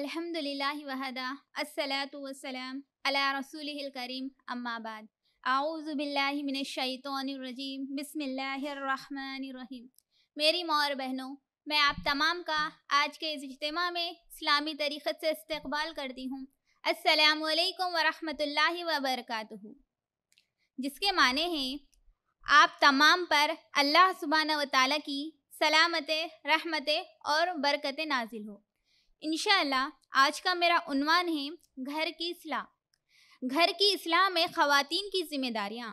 अल्हम्दुलिल्लाहि वहदा अस्सलातु वस्सलाम अला रसूलिल करीम अम्मा बाद आऊज़ु बिल्लाहि मिनश शैतानिर रजीम बिस्मिल्लाहिर रहमानिर रहीम मेरी माँ और बहनों मैं आप तमाम का आज के इस इज्तम में इस्लामी तरीक़त से इस्तबाल करती हूँ असलकम वरहमल वबरक जिसके माने हैं आप तमाम पर अल्लाह सुबहाना व ताली की सलामत रहमत और बरकत नाजिल हो इन आज का मेरा उनवान है घर की असलाह घर की असलाह में ख़वातीन की ज़िम्मेदारियाँ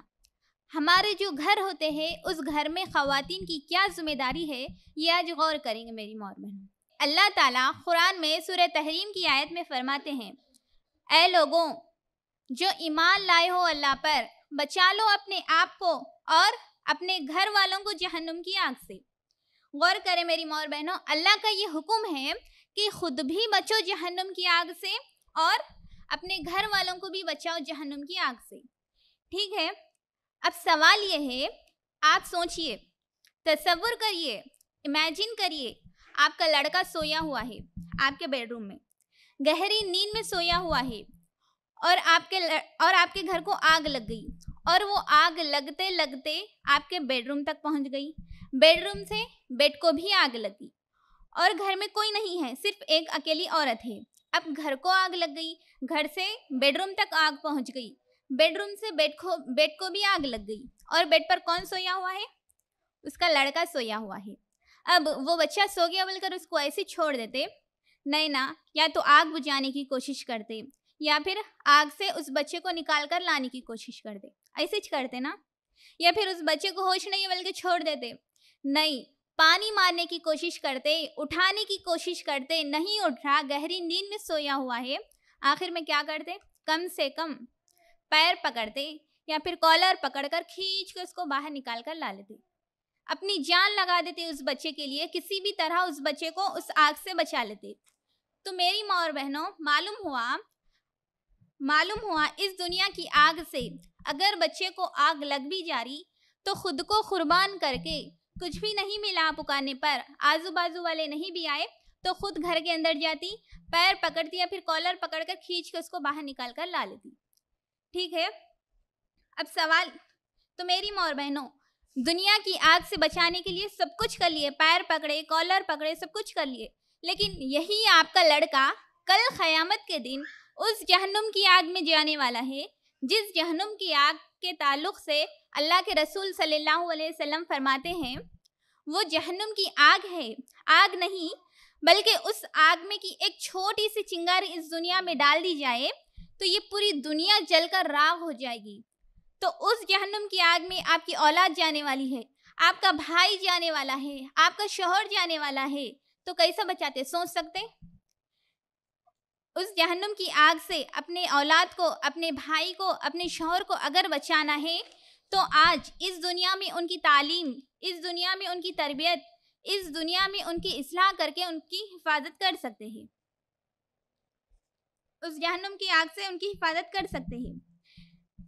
हमारे जो घर होते हैं उस घर में ख़वातीन की क्या ज़िम्मेदारी है ये आज गौर करेंगे मेरी मोर बहन अल्लाह ताला कुरान में सुर तहरीम की आयत में फरमाते हैं ए लोगों जो ईमान लाए हो अल्लाह पर बचा लो अपने आप को और अपने घर वालों को जहन्नुम की आग से गौर करें मेरी मोर बहनों अल्लाह का ये हुक्म है कि खुद भी बचो जहन्नुम की आग से और अपने घर वालों को भी बचाओ जहन्नुम की आग से ठीक है अब सवाल यह है आप सोचिए तस्वुर करिए इमेजिन करिए आपका लड़का सोया हुआ है आपके बेडरूम में गहरी नींद में सोया हुआ है और आपके और आपके घर को आग लग गई और वो आग लगते लगते आपके बेडरूम तक पहुंच गई बेडरूम से बेड को भी आग लगी और घर में कोई नहीं है सिर्फ एक अकेली औरत है अब घर को आग लग गई घर से बेडरूम तक आग पहुंच गई बेडरूम से बेड को बेड को भी आग लग गई और बेड पर कौन सोया हुआ है उसका लड़का सोया हुआ है अब वो बच्चा सो गया बोलकर उसको ऐसे छोड़ देते नहीं ना या तो आग बुझाने की कोशिश करते या फिर आग से उस बच्चे को निकाल कर लाने की कोशिश करते ऐसे करते ना या फिर उस बच्चे को होश नहीं बल्कि छोड़ देते नहीं पानी मारने की कोशिश करते उठाने की कोशिश करते नहीं उठ रहा गहरी नींद में सोया हुआ है आखिर में क्या करते कम से कम पैर पकड़ते या फिर कॉलर पकड़कर खींच के उसको बाहर निकाल कर ला लेते अपनी जान लगा देते उस बच्चे के लिए किसी भी तरह उस बच्चे को उस आग से बचा लेते तो मेरी माँ और बहनों मालूम हुआ मालूम हुआ इस दुनिया की आग से अगर बच्चे को आग लग भी जा रही तो खुद को कुर्बान करके कुछ भी नहीं मिला पुकारने पर आजू बाजू वाले नहीं भी आए तो खुद घर के अंदर जाती पैर पकड़ती या फिर कॉलर पकड़कर खींच के उसको बाहर निकाल कर ला लेती ठीक है अब सवाल तो मेरी मोर बहनों दुनिया की आग से बचाने के लिए सब कुछ कर लिए पैर पकड़े कॉलर पकड़े सब कुछ कर लिए लेकिन यही आपका लड़का कल ख़यामत के दिन उस जहन्नुम की आग में जाने वाला है जिस जहनुम की आग के ताल्लुक से अल्लाह के रसूल सल्लल्लाहु अलैहि वसल्लम फरमाते हैं वो जहनुम की आग है आग नहीं बल्कि उस आग में की एक छोटी सी चिंगार इस दुनिया में डाल दी जाए तो ये पूरी दुनिया जलकर राग हो जाएगी तो उस जहनुम की आग में आपकी औलाद जाने वाली है आपका भाई जाने वाला है आपका शोहर जाने वाला है तो कैसा बचाते सोच सकते उस जहन्नुम की आग से अपने औलाद को अपने भाई को अपने शोहर को अगर बचाना है तो आज इस दुनिया में उनकी तालीम इस दुनिया में उनकी तरबियत इस दुनिया में उनकी इसलाह करके उनकी हिफाजत कर सकते हैं उस जहन्नुम की आग से उनकी हिफाजत कर सकते हैं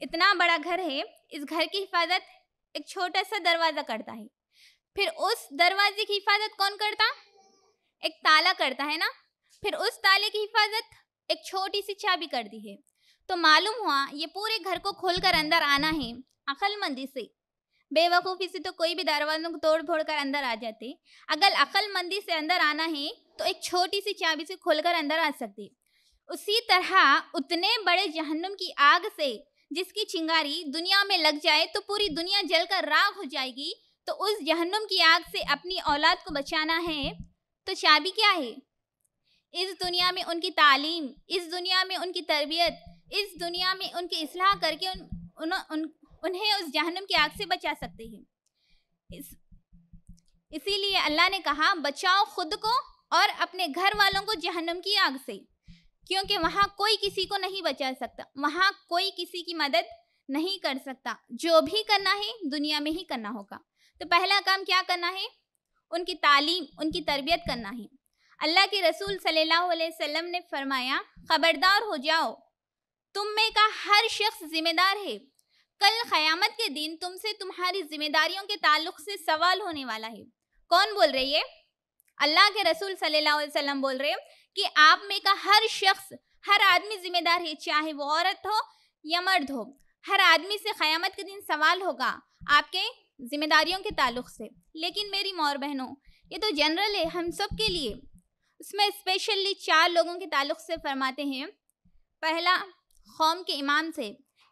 इतना बड़ा घर है इस घर की हिफाजत एक छोटा सा दरवाज़ा करता है फिर उस दरवाजे की हिफाजत कौन करता एक ताला करता है ना फिर उस ताले की हिफाजत एक छोटी सी चाबी कर दी है तो मालूम हुआ ये पूरे घर को खोलकर अंदर आना है अकलमंदी से बेवकूफ़ी से तो कोई भी दरवाजों को तोड़ फोड़ कर अंदर आ जाते अगर अकलमंदी से अंदर आना है तो एक छोटी सी चाबी से खोलकर अंदर आ सकते उसी तरह उतने बड़े जहन्नुम की आग से जिसकी चिंगारी दुनिया में लग जाए तो पूरी दुनिया जलकर राख हो जाएगी तो उस जहन्नुम की आग से अपनी औलाद को बचाना है तो चाबी क्या है इस दुनिया में उनकी तालीम इस दुनिया में उनकी तरबियत इस दुनिया में उनकी असलाह करके उन, उन, उन उन्हें उस जहनम की आग से बचा सकते हैं इस, इसीलिए अल्लाह ने कहा बचाओ खुद को और अपने घर वालों को जहनम की आग से क्योंकि वहाँ कोई किसी को नहीं बचा सकता वहाँ कोई किसी की मदद नहीं कर सकता जो भी करना है दुनिया में ही करना होगा तो पहला काम क्या करना है उनकी तालीम उनकी तरबियत करना है अल्लाह के रसूल सल्लल्लाहु अलैहि वसल्लम ने फरमाया खबरदार हो जाओ तुम में का हर शख्स जिम्मेदार है कल ख़यामत के दिन तुमसे तुम्हारी जिम्मेदारियों के ताल्लुक से सवाल होने वाला है कौन बोल रही है अल्लाह के रसूल सल्लल्लाहु अलैहि वसल्लम बोल रहे कि आप में का हर शख्स हर आदमी जिम्मेदार है चाहे वो औरत हो या मर्द हो हर आदमी से ख़यामत के दिन सवाल होगा आपके जिम्मेदारियों के ताल्लुक से लेकिन मेरी मोर बहनों ये तो जनरल है हम सब के लिए उसमें स्पेशली चार लोगों के ताल्लुक से फरमाते हैं पहला कौम के इमाम से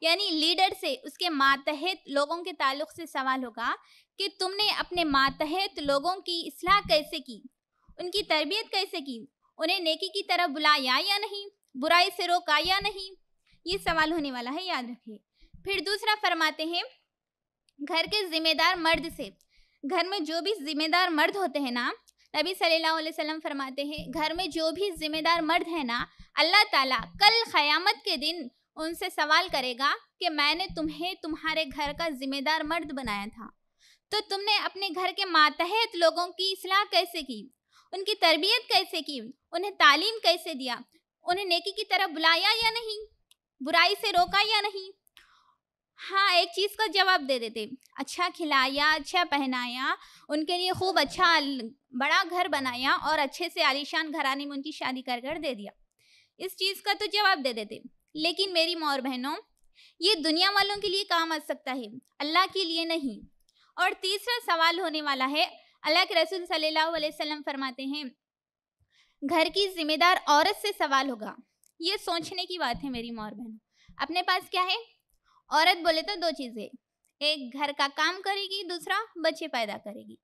यानी लीडर से उसके मातहत लोगों के ताल्लुक से सवाल होगा कि तुमने अपने मातहत लोगों की असलाह कैसे की उनकी तरबियत कैसे की उन्हें नेकी की तरफ बुलाया या नहीं बुराई से रोका या नहीं ये सवाल होने वाला है याद रखिए फिर दूसरा फरमाते हैं घर के जिम्मेदार मर्द से घर में जो भी जिम्मेदार मर्द होते हैं ना नबी सल्लल्लाहु अलैहि वसल्लम फरमाते हैं घर में जो भी जिम्मेदार मर्द है ना अल्लाह ताला कल ख़यामत के दिन उनसे सवाल करेगा कि मैंने तुम्हें तुम्हारे घर का जिम्मेदार मर्द बनाया था तो तुमने अपने घर के मातहत लोगों की असलाह कैसे की उनकी तरबियत कैसे की उन्हें तालीम कैसे दिया उन्हें नेकी की तरफ बुलाया या नहीं बुराई से रोका या नहीं हाँ एक चीज़ का जवाब दे देते अच्छा खिलाया अच्छा पहनाया उनके लिए खूब अच्छा बड़ा घर बनाया और अच्छे से आलीशान घराने में उनकी शादी कर कर दे दिया इस चीज़ का तो जवाब दे देते लेकिन मेरी मोर बहनों ये दुनिया वालों के लिए काम आ सकता है अल्लाह के लिए नहीं और तीसरा सवाल होने वाला है अल्लाह के रसूल सल्लल्लाहु अलैहि वसल्लम फरमाते हैं घर की जिम्मेदार औरत से सवाल होगा ये सोचने की बात है मेरी मोर बहन अपने पास क्या है औरत बोले तो दो चीजें एक घर का काम करेगी दूसरा बच्चे पैदा करेगी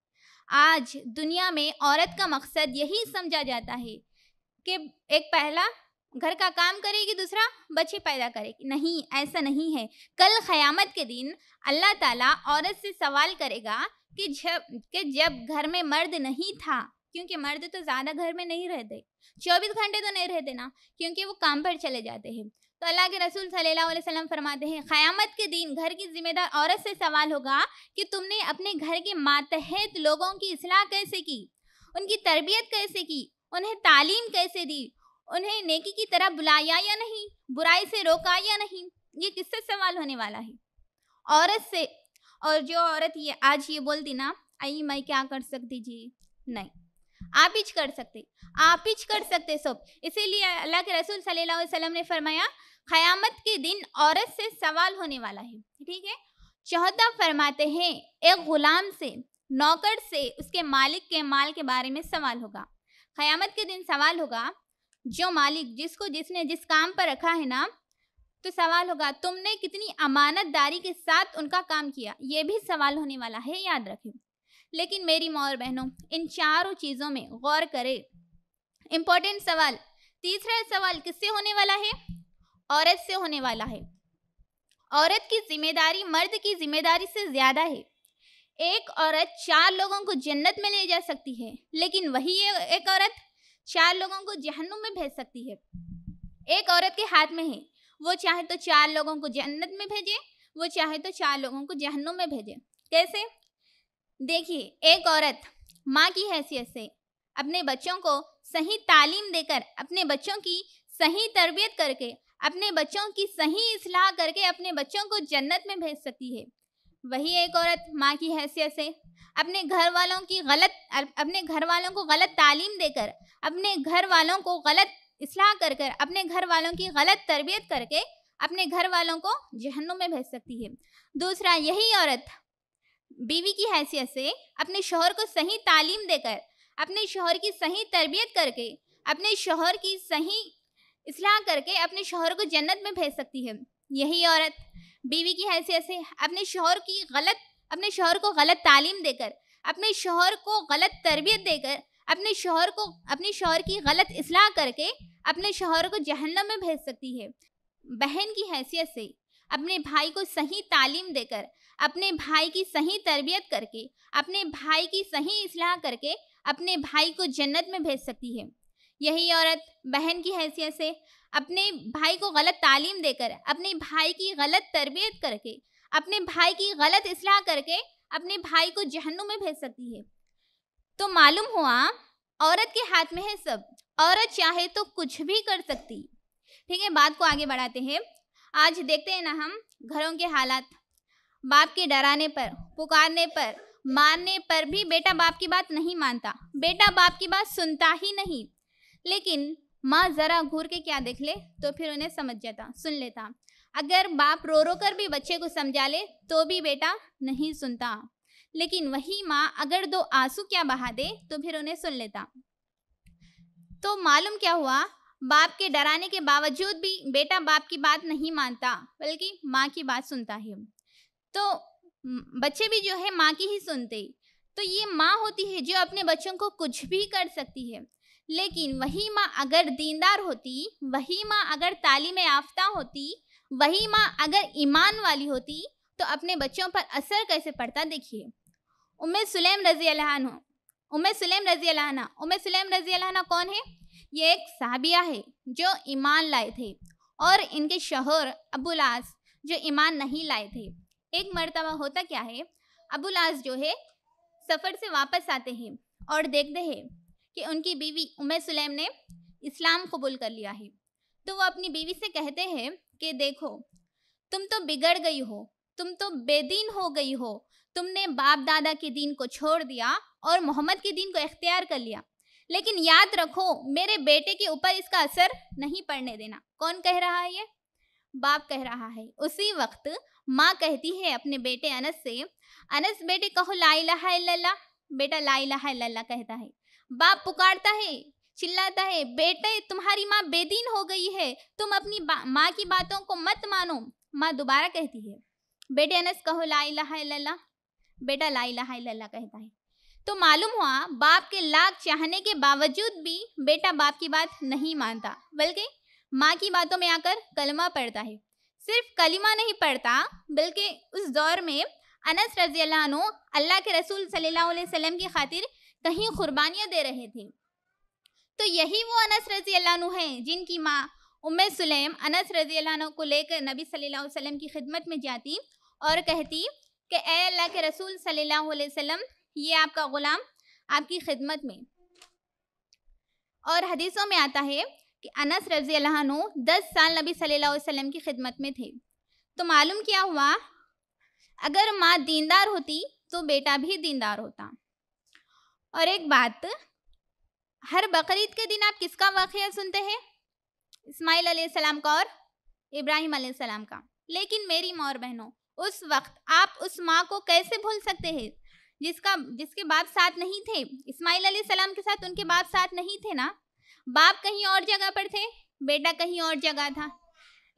आज दुनिया में औरत का मकसद यही समझा जाता है कि एक पहला घर का काम करेगी दूसरा बच्चे पैदा करेगी नहीं ऐसा नहीं है कल क़यामत के दिन अल्लाह ताला औरत से सवाल करेगा कि जब कि जब घर में मर्द नहीं था क्योंकि मर्द तो ज़्यादा घर में नहीं रहते चौबीस घंटे तो नहीं रहते ना क्योंकि वो काम पर चले जाते हैं तो अल्लाह के रसूल सल्लल्लाहु अलैहि वसल्लम फरमाते हैं क़यामत के दिन घर की जिम्मेदार औरत से सवाल होगा कि तुमने अपने घर के मातहत लोगों की असलाह कैसे की उनकी तरबियत कैसे की उन्हें तालीम कैसे दी उन्हें नेकी की तरह बुलाया या नहीं बुराई से रोका या नहीं ये किससे सवाल होने वाला है औरत से और जो औरत ये आज ये बोलती ना आई मैं क्या कर सकती जी नहीं आप ही कर सकते आप ही कर सकते सब इसीलिए अल्लाह के रसूल सल्लल्लाहु अलैहि वसल्लम ने फरमाया खयामत के दिन औरत से सवाल होने वाला है ठीक है चौदह फरमाते हैं एक गुलाम से नौकर से उसके मालिक के माल के बारे में सवाल होगा खयामत के दिन सवाल होगा जो मालिक जिसको जिसने जिस काम पर रखा है ना तो सवाल होगा तुमने कितनी अमानतदारी के साथ उनका काम किया ये भी सवाल होने वाला है याद रखें लेकिन मेरी माँ बहनों इन चारों चीज़ों में गौर करें इम्पोर्टेंट सवाल तीसरा सवाल किससे होने वाला है औरत से होने वाला है औरत की जिम्मेदारी मर्द की जिम्मेदारी से ज्यादा है एक औरत चार लोगों को जन्नत में ले जा सकती है लेकिन वही एक औरत चार लोगों को जहन्नुम में भेज सकती है एक औरत के हाथ में है वो चाहे तो चार लोगों को जन्नत में भेजे वो चाहे तो चार लोगों को जहन्नुम में भेजे कैसे देखिए एक औरत माँ की हैसियत से अपने बच्चों को सही तालीम देकर अपने बच्चों की सही तरबियत करके अपने बच्चों की सही इसलाह करके अपने बच्चों को जन्नत में भेज सकती है वही एक औरत माँ की हैसियत से अपने घर वालों की गलत अपने घर वालों को गलत तालीम देकर अपने घर वालों को गलत इसलाह कर कर अपने घर वालों की गलत तरबियत करके अपने घर वालों को जहनों में भेज सकती है दूसरा यही औरत बीवी की हैसियत से अपने शोहर को सही तालीम देकर अपने शोहर की सही तरबियत करके अपने शोहर की सही इसलाह करके अपने शोहर को जन्नत में भेज सकती है यही औरत बीवी की हैसियत से अपने शोहर की गलत अपने शोहर को गलत तालीम देकर अपने शोहर को गलत तरबियत देकर अपने शोहर को अपने शोहर की गलत असलाह करके अपने शोहर को जहन्नम में भेज सकती है बहन की हैसियत से अपने भाई को सही तालीम देकर अपने भाई की सही तरबियत करके अपने भाई की सही असलाह करके अपने भाई को जन्नत में भेज सकती है यही औरत बहन की हैसियत से अपने भाई को गलत तालीम देकर अपने भाई की गलत तरबियत करके अपने भाई की गलत असलाह करके अपने भाई को जहन्नुम में भेज सकती है तो मालूम हुआ औरत के हाथ में है सब औरत चाहे तो कुछ भी कर सकती ठीक है बात को आगे बढ़ाते हैं आज देखते हैं ना हम घरों के हालात बाप के डराने पर पुकारने पर मारने पर भी बेटा बाप की बात नहीं मानता बेटा बाप की बात सुनता ही नहीं लेकिन माँ ज़रा घूर के क्या देख ले तो फिर उन्हें समझ जाता सुन लेता अगर बाप रो रो कर भी बच्चे को समझा ले तो भी बेटा नहीं सुनता लेकिन वही माँ अगर दो आंसू क्या बहा दे तो फिर उन्हें सुन लेता तो मालूम क्या हुआ बाप के डराने के बावजूद भी बेटा बाप की बात नहीं मानता बल्कि माँ की बात सुनता है तो बच्चे भी जो है माँ की ही सुनते तो ये माँ होती है जो अपने बच्चों को कुछ भी कर सकती है लेकिन वही माँ अगर दीनदार होती वही माँ अगर तालीम याफ्ता होती वही माँ अगर ईमान वाली होती तो अपने बच्चों पर असर कैसे पड़ता देखिए उम सुलेम रजी अलहान उम सुलेम रजी अलहाना उम सुलेम रजी अलहाना कौन है ये एक साहबिया है जो ईमान लाए थे और इनके शोहर अबुलास जो ईमान नहीं लाए थे एक मरतबा होता क्या है अबुलास जो है सफ़र से वापस आते हैं और देखते हैं कि उनकी बीवी उमर सुलेम ने इस्लाम कबूल कर लिया है तो वो अपनी बीवी से कहते हैं कि देखो तुम तो बिगड़ गई हो तुम तो बेदीन हो गई हो तुमने बाप दादा के दीन को छोड़ दिया और मोहम्मद के दीन को इख्तियार कर लिया लेकिन याद रखो मेरे बेटे के ऊपर इसका असर नहीं पड़ने देना कौन कह रहा है ये बाप कह रहा है उसी वक्त माँ कहती है अपने बेटे अनस से अनस बेटे कहो ला इलाहा बेटा ला कहता है बाप पुकारता है चिल्लाता है बेटे तुम्हारी माँ बेदीन हो गई है तुम अपनी माँ की बातों को मत मानो माँ दोबारा कहती है बेटे अनस कहो ला इला बेटा ला इला कहता है तो मालूम हुआ बाप के लाख चाहने के बावजूद भी बेटा बाप की बात नहीं मानता बल्कि माँ की बातों में आकर कलमा पढ़ता है सिर्फ कलिमा नहीं पढ़ता बल्कि उस दौर में अनस रजी अल्लाह के रसूल सल्लल्लाहु अलैहि वसल्लम की खातिर कहीं कुर्बानियाँ दे रहे थे तो यही वो अनस रजी अल्लाह हैं जिनकी माँ उम सुलेम अनस रजी अल्लाह को लेकर नबी सल्लल्लाहु अलैहि वसल्लम की खिदमत में जाती और कहती कि ए अल्लाह के रसूल सल्लल्लाहु अलैहि वसल्लम ये आपका ग़ुलाम आपकी खिदमत में और हदीसों में आता है कि अनस रजी अल्लाह दस साल नबी सल्लल्लाहु अलैहि वसल्लम की खिदमत में थे तो मालूम क्या हुआ अगर माँ दीनदार होती तो बेटा भी दीनदार होता और एक बात हर बकरीद के दिन आप किसका वाक़ सुनते हैं इस्माइल सलाम का और इब्राहिम सलाम का लेकिन मेरी मोर बहनों उस वक्त आप उस माँ को कैसे भूल सकते हैं जिसका जिसके बाप साथ नहीं थे इस्माइल सलाम के साथ उनके बाप साथ नहीं थे ना बाप कहीं और जगह पर थे बेटा कहीं और जगह था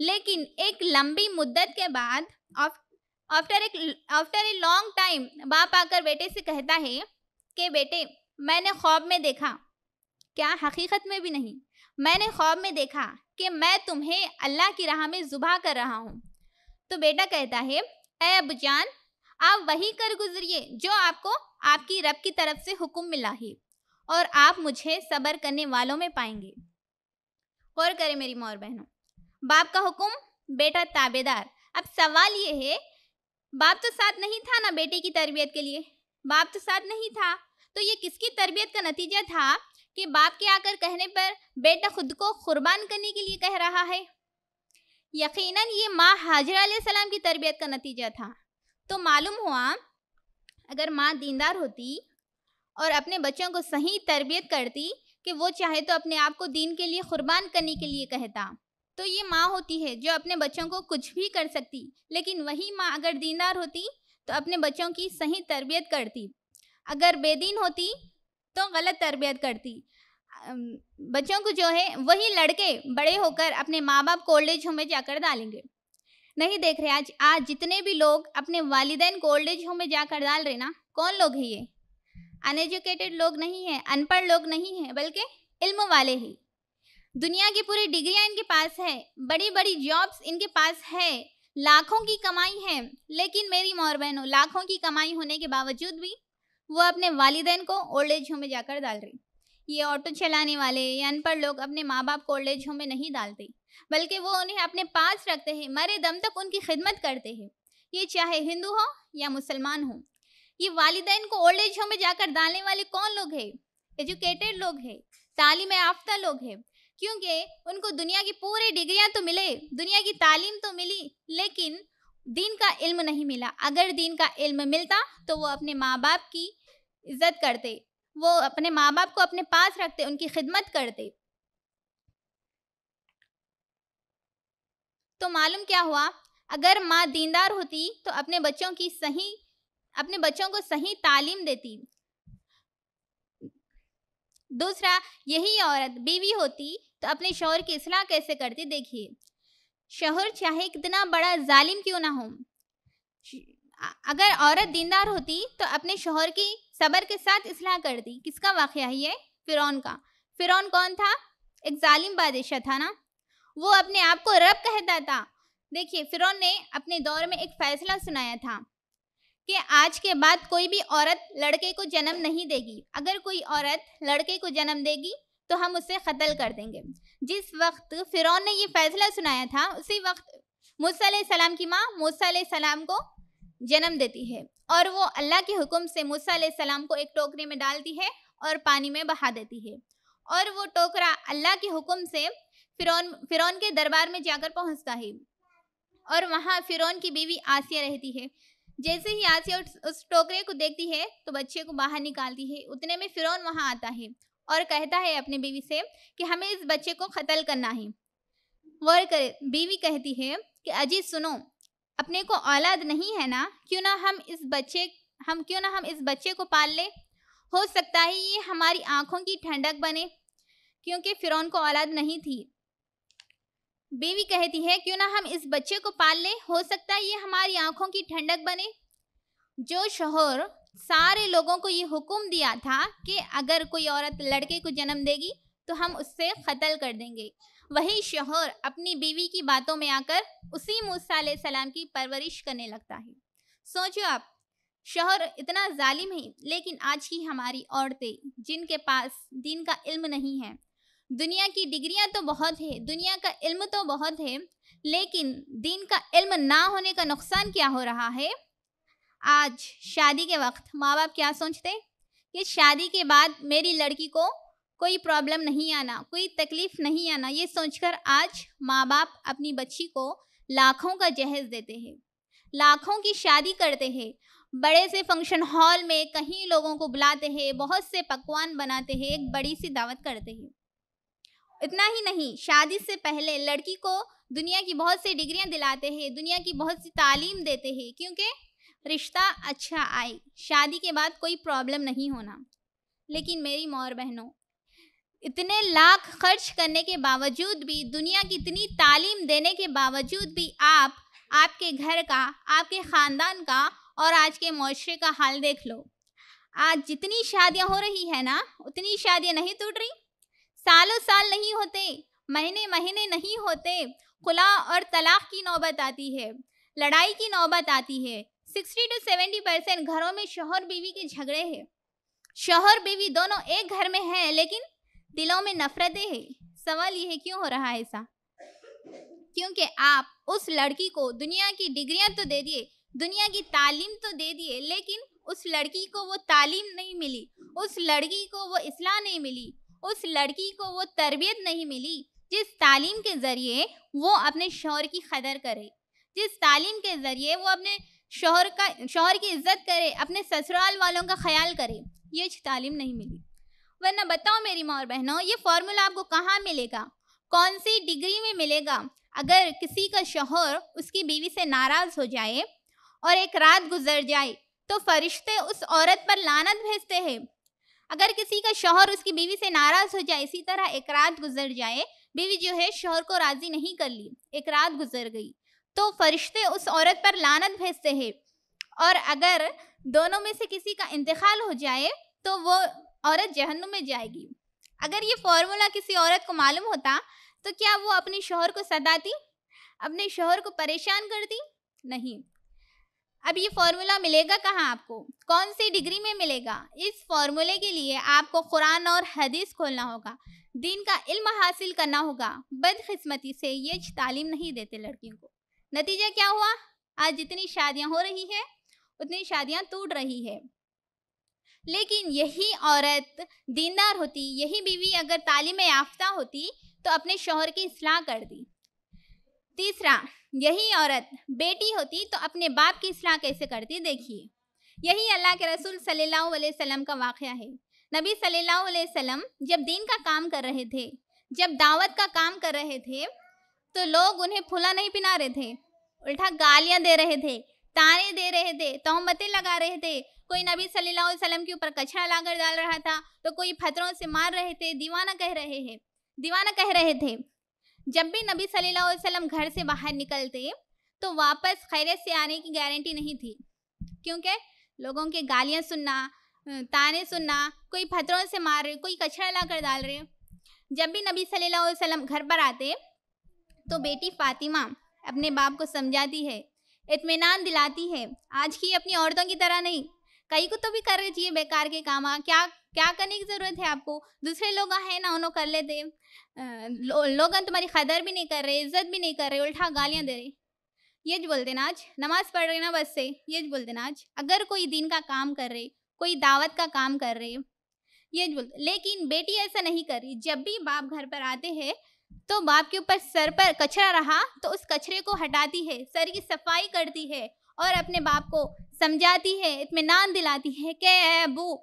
लेकिन एक लंबी मुद्दत के बाद आफ्टर एक आफ्टर ए लॉन्ग टाइम बाप आकर बेटे से कहता है के बेटे मैंने ख्वाब में देखा क्या हकीकत में भी नहीं मैंने ख्वाब में देखा कि मैं तुम्हें अल्लाह की राह में जुबा कर रहा हूँ तो बेटा कहता है ए जान आप वही कर गुजरिए जो आपको आपकी रब की तरफ से हुक्म मिला है और आप मुझे सब्र करने वालों में पाएंगे गौर करें मेरी मोर बहनों बाप का हुक्म बेटा ताबेदार अब सवाल ये है बाप तो साथ नहीं था ना बेटे की तरबियत के लिए बाप तो साथ नहीं था तो ये किसकी तरबियत का नतीजा था कि बाप के आकर कहने पर बेटा खुद को कुर्बान करने के लिए कह रहा है यकीनन ये माँ हाजरा सलाम की तरबियत का नतीजा था तो मालूम हुआ अगर माँ दीनदार होती और अपने बच्चों को सही तरबियत करती कि वो चाहे तो अपने आप को दीन के लिए कुर्बान करने के लिए कहता तो ये माँ होती है जो अपने बच्चों को कुछ भी कर सकती लेकिन वही माँ अगर दीनदार होती तो अपने बच्चों की सही तरबियत करती अगर बेदीन होती तो गलत तरबियत करती बच्चों को जो है वही लड़के बड़े होकर अपने माँ बाप कोल्ड होम में जाकर डालेंगे नहीं देख रहे आज आज जितने भी लोग अपने वालदेन कोल्ड एज होम में जाकर डाल रहे ना कौन लोग है ये अनएजुकेटेड लोग नहीं है अनपढ़ लोग नहीं है बल्कि इल्म वाले ही दुनिया की पूरी डिग्रियाँ इनके पास है बड़ी बड़ी जॉब्स इनके पास है लाखों की कमाई है लेकिन मेरी मोर बहनों लाखों की कमाई होने के बावजूद भी वो अपने वालदेन को ओल्ड एज होम में जाकर डाल रही ये ऑटो चलाने वाले या अनपढ़ लोग अपने माँ बाप को ओल्ड एज होम में नहीं डालते बल्कि वो उन्हें अपने पास रखते हैं मरे दम तक उनकी खिदमत करते हैं ये चाहे हिंदू हो या मुसलमान हो ये वालदेन को ओल्ड एज होम में जाकर डालने वाले कौन लोग हैं एजुकेटेड लोग हैं तालीम याफ्ता लोग हैं क्योंकि उनको दुनिया की पूरी डिग्रियां तो मिले दुनिया की तालीम तो मिली लेकिन दीन का इल्म नहीं मिला अगर दीन का इल्म मिलता तो वो अपने माँ बाप की इज्जत करते वो अपने माँ बाप को अपने पास रखते उनकी खिदमत करते तो मालूम क्या हुआ अगर माँ दीनदार होती तो अपने बच्चों की सही अपने बच्चों को सही तालीम देती दूसरा यही औरत बीवी होती तो अपने शोहर की असलाह कैसे करती देखिए शोहर चाहे कितना बड़ा जालिम क्यों ना हो अगर औरत दीनदार होती तो अपने शोहर की सबर के साथ इसलाह कर दी किसका वाक़ है ये फ़िरौन का फ़िरौन कौन था एक जालिम बादशाह था ना वो अपने आप को रब कहता था देखिए फ़िरौन ने अपने दौर में एक फ़ैसला सुनाया था कि आज के बाद कोई भी औरत लड़के को जन्म नहीं देगी अगर कोई औरत लड़के को जन्म देगी तो हम उसे कत्ल कर देंगे जिस वक्त फ़िर ने यह फैसला सुनाया था उसी वक्त मूसा की माँ मूसा को जन्म देती है और वो अल्लाह के हुक्म से मूसा को एक टोकरी में डालती है और पानी में बहा देती है और वो टोकरा अल्लाह के हुक्म से फिरौन फिरौन के दरबार में जाकर पहुंचता है और वहाँ फिरौन की बीवी आसिया रहती है जैसे ही आसिया उस टोकरे को देखती है तो बच्चे को बाहर निकालती है उतने में फिरौन वहाँ आता है और कहता है अपने बीवी से कि हमें इस बच्चे को कत्ल करना है गौर करें बीवी कहती है कि अजीत सुनो अपने को औलाद नहीं है ना क्यों ना हम इस बच्चे हम क्यों ना हम इस बच्चे को पाल लें हो सकता है ये हमारी आंखों की ठंडक बने क्योंकि फिरौन को औलाद नहीं थी बीवी कहती है क्यों ना हम इस बच्चे को पाल लें हो सकता है ये हमारी आंखों की ठंडक बने जो शोहर सारे लोगों को ये हुक्म दिया था कि अगर कोई औरत लड़के को जन्म देगी तो हम उससे कत्ल कर देंगे वही शोहर अपनी बीवी की बातों में आकर उसी मूसा सलाम की परवरिश करने लगता है सोचो आप शोहर इतना जालिम है लेकिन आज की हमारी औरतें जिनके पास दीन का इल्म नहीं है दुनिया की डिग्रियां तो बहुत है दुनिया का इल्म तो बहुत है लेकिन दीन का इल्म ना होने का नुकसान क्या हो रहा है आज शादी के वक्त माँ बाप क्या सोचते कि शादी के बाद मेरी लड़की को कोई प्रॉब्लम नहीं आना कोई तकलीफ नहीं आना ये सोचकर आज माँ बाप अपनी बच्ची को लाखों का जहेज देते हैं लाखों की शादी करते हैं बड़े से फंक्शन हॉल में कहीं लोगों को बुलाते हैं बहुत से पकवान बनाते हैं एक बड़ी सी दावत करते हैं इतना ही नहीं शादी से पहले लड़की को दुनिया की बहुत सी डिग्रियां दिलाते हैं दुनिया की बहुत सी तालीम देते हैं क्योंकि रिश्ता अच्छा आए शादी के बाद कोई प्रॉब्लम नहीं होना लेकिन मेरी मोर बहनों इतने लाख खर्च करने के बावजूद भी दुनिया की इतनी तालीम देने के बावजूद भी आप आपके घर का आपके ख़ानदान का और आज के मुआरे का हाल देख लो आज जितनी शादियां हो रही है ना उतनी शादियां नहीं टूट रही सालों साल नहीं होते महीने महीने नहीं होते खुला और तलाक की नौबत आती है लड़ाई की नौबत आती है सिक्सटी टू सेवेंटी परसेंट घरों में शोहर बीवी के झगड़े हैं शोहर बीवी दोनों एक घर में हैं लेकिन दिलों में नफरतें हैं सवाल यह है क्यों हो रहा है ऐसा क्योंकि आप उस लड़की को दुनिया की डिग्रियां तो दे दिए दुनिया की तालीम तो दे दिए लेकिन उस लड़की को वो तालीम नहीं मिली उस लड़की को वो इसलाह नहीं मिली उस लड़की को वो तरबियत नहीं मिली जिस तालीम के ज़रिए वो अपने शोहर की कदर करे जिस तालीम के ज़रिए वो अपने शोहर का शोहर की इज्जत करे अपने ससुराल वालों का ख्याल करे ये तालीम नहीं मिली वरना बताओ मेरी माँ और बहनों ये फार्मूला आपको कहाँ मिलेगा कौन सी डिग्री में मिलेगा अगर किसी का शोहर उसकी बीवी से नाराज़ हो जाए और एक रात गुजर जाए तो फरिश्ते उस औरत पर लानत भेजते हैं अगर किसी का शोहर उसकी बीवी से नाराज़ हो जाए इसी तरह एक रात गुजर जाए बीवी जो है शोहर को राज़ी नहीं कर ली एक रात गुजर गई तो फरिश्ते उस औरत पर लानत भेजते हैं और अगर दोनों में से किसी का इंतकाल हो जाए तो वो औरत जहन्नुम में जाएगी अगर ये फार्मूला किसी औरत को मालूम होता तो क्या वो अपने शोहर को सताती अपने शोहर को परेशान करती नहीं अब ये फार्मूला मिलेगा कहाँ आपको कौन सी डिग्री में मिलेगा इस फार्मूले के लिए आपको कुरान और हदीस खोलना होगा दीन का इल्म हासिल करना होगा बदकिस्मती से ये तालीम नहीं देते लड़कियों को नतीजा क्या हुआ आज जितनी शादियां हो रही है उतनी शादियां टूट रही है लेकिन यही औरत दीनदार होती यही बीवी अगर तालीम याफ्ता होती तो अपने शोहर की इसलाह कर दी तीसरा यही औरत बेटी होती तो अपने बाप की इसलाह कैसे करती देखिए यही अल्लाह के रसूल सल्लल्लाहु अलैहि वसल्लम का वाक़ है नबी सल्लल्लाहु अलैहि वसल्लम जब दीन का काम कर रहे थे जब दावत का काम कर रहे थे तो लोग उन्हें फूला नहीं पिना रहे थे उल्टा गालियां दे रहे थे ताने दे रहे थे तोहमतें लगा रहे थे कोई नबी सल्लल्लाहु अलैहि वसल्लम के ऊपर कचरा लाकर डाल रहा था तो कोई पत्थरों से मार रहे थे दीवाना कह रहे हैं दीवाना कह रहे थे जब भी नबी सल्लल्लाहु अलैहि वसल्लम घर से बाहर निकलते तो वापस खैरत से आने की गारंटी नहीं थी क्योंकि लोगों के गालियाँ सुनना ताने सुनना कोई पत्थरों से मार रहे कोई कचरा ला कर डाल रहे जब भी नबी सल्लल्लाहु अलैहि वसल्लम घर पर आते तो बेटी फातिमा अपने बाप को समझाती है इतमान दिलाती है आज की अपनी औरतों की तरह नहीं कई को तो भी कर चाहिए बेकार के काम हाँ, क्या क्या करने की ज़रूरत है आपको दूसरे लोग हैं ना उन्होंने कर लेते लो, लोग तुम्हारी कदर भी नहीं कर रहे इज्जत भी नहीं कर रहे उल्टा गालियाँ दे रहे ये जो बोलते ना आज नमाज पढ़ रहे ना बस से ये जो बोलते ना आज अगर कोई दिन का काम कर रहे कोई दावत का काम कर रहे ये बोलते लेकिन बेटी ऐसा नहीं कर रही जब भी बाप घर पर आते हैं तो बाप के ऊपर सर पर कचरा रहा तो उस कचरे को हटाती है सर की सफाई करती है और अपने बाप को समझाती है इतमान दिलाती है कि अबू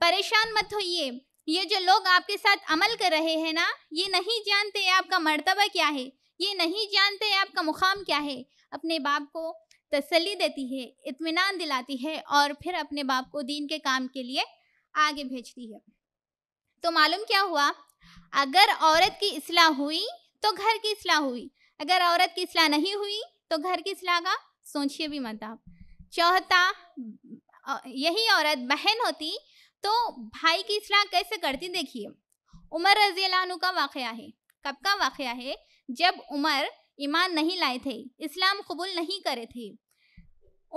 परेशान मत होइए ये जो लोग आपके साथ अमल कर रहे हैं ना ये नहीं जानते आपका मर्तबा क्या है ये नहीं जानते आपका मुकाम क्या है अपने बाप को तसली देती है इतमान दिलाती है और फिर अपने बाप को दीन के काम के लिए आगे भेजती है तो मालूम क्या हुआ अगर औरत की असलाह हुई तो घर की असलाह हुई अगर औरत की असलाह नहीं हुई तो घर की असलाह का सोचिए भी मत आप चौथा यही औरत बहन होती तो भाई की असलाह कैसे करती देखिए उमर रजी अनु का वाक़ है कब का वाक़ है जब उमर ईमान नहीं लाए थे इस्लाम कबूल नहीं करे थे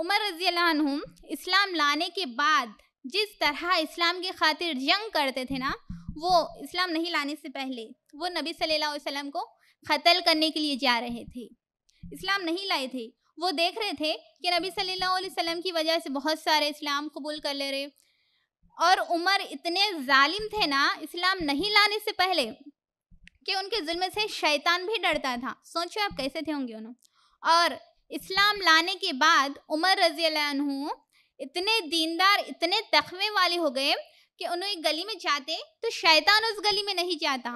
उमर रजी इस्लाम लाने के बाद जिस तरह इस्लाम की खातिर जंग करते थे ना वो इस्लाम नहीं लाने से पहले वो नबी सल्लल्लाहु अलैहि वसल्लम को कत्ल करने के लिए जा रहे थे इस्लाम नहीं लाए थे वो देख रहे थे कि नबी सल्लल्लाहु अलैहि वसल्लम की वजह से बहुत सारे इस्लाम कबूल कर ले रहे और उमर इतने जालिम थे ना इस्लाम नहीं लाने से पहले कि उनके जुल्म से शैतान भी डरता था सोचो आप कैसे थे होंगे उन्होंने और इस्लाम लाने के बाद उमर रजी इतने दीनदार इतने तखवे वाले हो गए कि उन्हें एक गली में जाते तो शैतान उस गली में नहीं जाता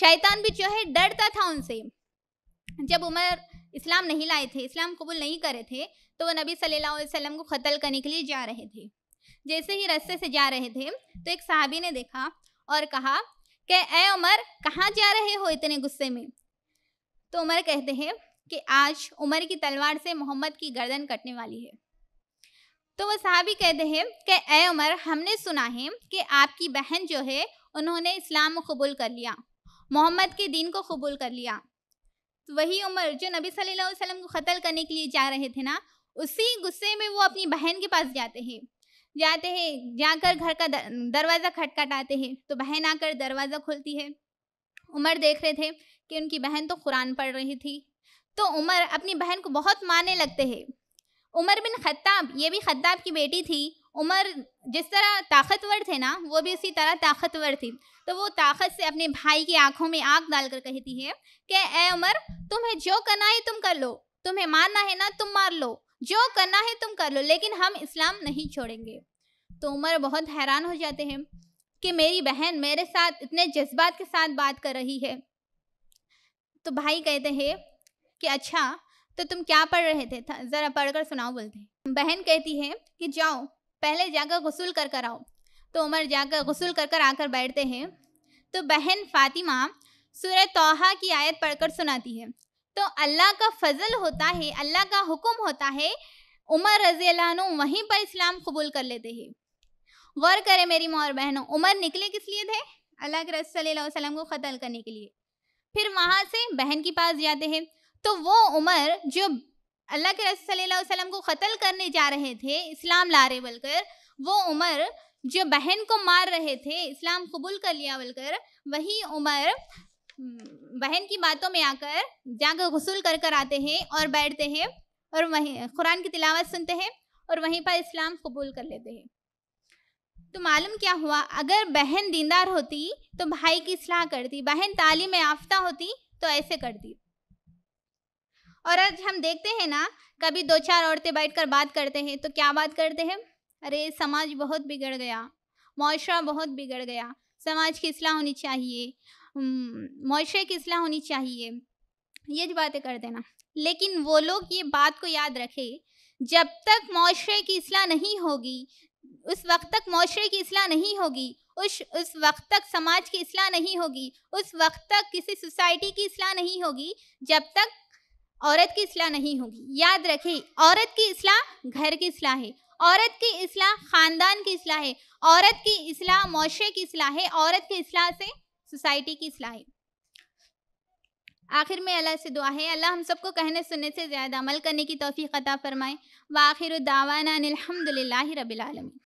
शैतान भी जो है डरता था उनसे जब उमर इस्लाम नहीं लाए थे इस्लाम कबूल नहीं करे थे तो वह नबी सल्लल्लाहु अलैहि वसल्लम को कत्ल करने के लिए जा रहे थे जैसे ही रस्ते से जा रहे थे तो एक सहाबी ने देखा और कहा कि ए उमर कहाँ जा रहे हो इतने गुस्से में तो उमर कहते हैं कि आज उमर की तलवार से मोहम्मद की गर्दन कटने वाली है तो वो साहबी कहते हैं कि ए उमर हमने सुना है कि आपकी बहन जो है उन्होंने इस्लाम कबूल कर लिया मोहम्मद के दीन को कबूल कर लिया तो वही उमर जो नबी सल्लल्लाहु अलैहि वसल्लम को कत्ल करने के लिए जा रहे थे ना उसी गुस्से में वो अपनी बहन के पास जाते हैं जाते हैं जाकर घर का दरवाज़ा खटखटाते हैं तो बहन आकर दरवाज़ा खोलती है उमर देख रहे थे कि उनकी बहन तो कुरान पढ़ रही थी तो उमर अपनी बहन को बहुत मारने लगते हैं उमर बिन खत्ताब ये भी खत्ताब की बेटी थी उमर जिस तरह ताकतवर थे ना वो भी उसी तरह ताकतवर थी तो वो ताकत से अपने भाई की आंखों में आग डालकर कहती है कि ए उमर तुम्हें जो करना है तुम कर लो तुम्हें मारना है ना तुम मार लो जो करना है तुम कर लो लेकिन हम इस्लाम नहीं छोड़ेंगे तो उमर बहुत हैरान हो जाते हैं कि मेरी बहन मेरे साथ इतने जज्बात के साथ बात कर रही है तो भाई कहते हैं कि अच्छा तो तुम क्या पढ़ रहे थे जरा पढ़कर सुनाओ बोलते हैं बहन कहती है कि जाओ पहले जाकर गसूल कर कर आओ तो उमर जाकर गसूल कर कर आकर बैठते हैं तो बहन फातिमा सूर्य तोहा की आयत पढ़कर सुनाती है तो अल्लाह का फजल होता है अल्लाह का हुक्म होता है उमर रजी वहीं पर इस्लाम कबूल कर लेते हैं गौर करें मेरी माँ और बहनों उमर निकले किस लिए थे अल्लाह के वसलम को कतल करने के लिए फिर वहाँ से बहन के पास जाते हैं तो वो उमर जो अल्लाह के रसोल वसलम को कत्ल करने जा रहे थे इस्लाम ला रहे बोलकर वो उमर जो बहन को मार रहे थे इस्लाम कबूल कर लिया बोलकर वही उमर बहन की बातों में आकर जाकर गसूल कर कर आते हैं और बैठते हैं और वहीं कुरान की तिलावत सुनते हैं और वहीं पर इस्लाम कबूल कर लेते हैं तो मालूम क्या हुआ अगर बहन दींदार होती तो भाई की सलाह करती बहन तालीम याफ्ता होती तो ऐसे करती और आज हम देखते हैं ना कभी दो चार औरतें बैठकर बात करते हैं तो क्या बात करते हैं अरे समाज बहुत बिगड़ गया मुआरा बहुत बिगड़ गया समाज की असलाह होनी चाहिए मुआरे की असलाह होनी चाहिए ये जो बातें कर देना लेकिन वो लोग ये बात को याद रखे जब तक मुआरे की असलाह नहीं होगी उस वक्त तक मुआरे की असलाह नहीं होगी उस उस वक्त तक समाज की असलाह नहीं होगी उस वक्त तक किसी सोसाइटी की असलाह नहीं होगी जब तक औरत की असलाह नहीं होगी याद रखें औरत की असलाह घर की असलाह है औरत की असलाह खानदान की असलाह है औरत की असलाह मुशे की असलाह है औरत की असलाह से सोसाइटी की असलाह है आखिर में अल्लाह से दुआ है अल्लाह हम सबको कहने सुनने से ज़्यादा अमल करने की तोफ़ी अता फ़रमाए व आखिर दावाना अलहमदिल्ला रबीआलमी